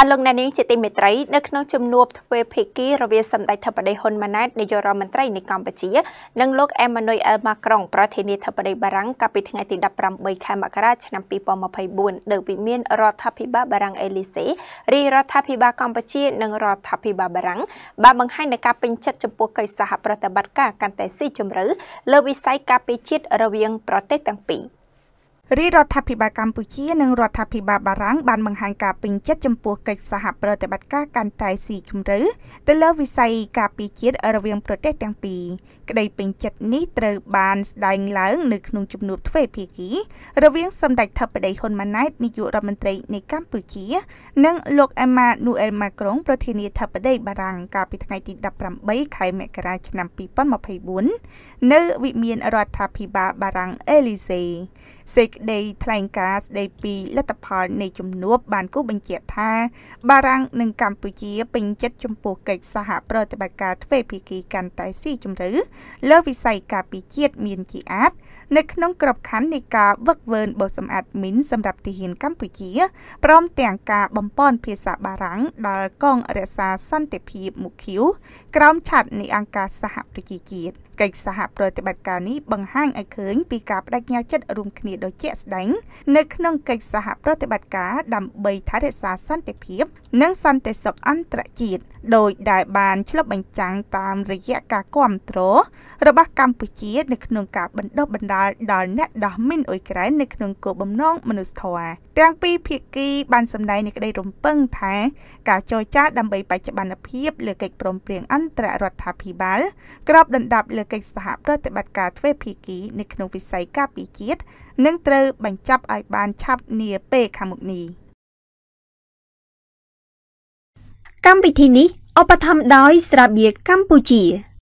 អលោកអ្នកនាងជាទីមេត្រីនៅក្នុងជំនួបទ្វេភាគីរវាងសម្ដេចធិបតីហ៊ុនម៉ាណែតនាយករដ្ឋមន្ត្រីនៃកម្ពុជានិងលោកអេម៉ានុយអែលម៉ាក្រុងប្រធានាធិបតីបារាំងកាលពីថ្ងៃទី18ខែមករាឆ្នាំ2024នៅវិមានរដ្ឋាភិបាលបារាំងអេលីសេរាជរដ្ឋាភិបាលកម្ពុជានិងរដ្ឋាភិបាលបារាំងបានបង្ហាញនៃការពេញចិត្តចំពោះកិច្ចសហប្រតិបត្តិការកាន់តែស៊ីជម្រៅលើវិស័យការពារជាតិរវាងប្រទេសទាំងពីររាជរដ្ឋាភិបាលកម្ពុជានិងរដ្ឋាភិបាលបារាំងបានបង្ហាញការពេញចិត្តចំពោះកិច្ចសហប្រតិបត្តិការកាន់តែស៊ីជម្រៅទៅលើវិស័យការពារជាតិរវាងប្រទេសទាំងពីរក្តីពេញចិត្តនេះត្រូវបានស្ដែងឡើងនៅក្នុងជំនួបទ្វេភាគីរវាងសម្ដេចធិបតីហ៊ុនម៉ាណែតនាយករដ្ឋមន្ត្រីនៃកម្ពុជានិងលោកអេម៉ានូអែលម៉ាក្រុងប្រធានាធិបតីបារាំងកាលពីថ្ងៃទី18ខែមករាឆ្នាំ2024នៅវិមានរដ្ឋាភិបាលបារាំងអេលីសេសេចក្តីថ្លែងការណ៍ស្តីពីលទ្ធផលនៃជំនួបបានគូបញ្ជាក់ថា បារាំងនិងកម្ពុជាពេញចិត្តចំពោះកិច្ចសហប្រតិបត្តិការទ្វេភាគីកាន់តែស៊ីជម្រៅលើវិស័យការពារជាតិមានជាអាចនៅក្នុងក្របខ័ណ្ឌនៃការវឹកវើបោះសម្អាតមីនសម្រាប់ទាហានកម្ពុជាព្រមទាំងការបំពន់ភាសាបារាំងដល់កងរក្សាសន្តិភាពមូឃីវក្រោមឆ័ត្រនៃអង្គការសហប្រជាជាតិកិច្ចសហប្រតិបត្តិការនេះបង្ហាញឲ្យឃើញពីការបដិញ្ញាចិត្តរួមគ្នាដ៏ជាក់ស្ដែង នៅក្នុងកិច្ចសហប្រតិបត្តិការដើម្បីថែរក្សាសន្តិភាពនិងសន្តិសុខអន្តរជាតិដោយដែលបានឆ្លុះបញ្ចាំងតាមរយៈការគ្រប់គ្រងរបស់កម្ពុជានៅក្នុងការបណ្ដុះបណ្ដាលដល់អ្នកដោះមីនអ៊ុយក្រែននៅក្នុងគោលបំណងមនុស្សធម៌ទាំងពីរភាគីបានសម្ដែងនូវក្តីរំពឹងថាការចរចាដើម្បីបច្ចុប្បន្នភាពលើកិច្ចព្រមព្រៀងអន្តររដ្ឋាភិបាល ក្របដណ្ដប់លើកិច្ចសហប្រតិបត្តិការទ្វេភាគីនៅក្នុងវិស័យការពារជាតិនិងត្រូវបញ្ចប់ឲ្យបានឆាប់នាពេលខាងមុខនេះកម្មវិធីនេះឧបត្ថម្ភដោយ ស្រាបៀរកម្ពុជា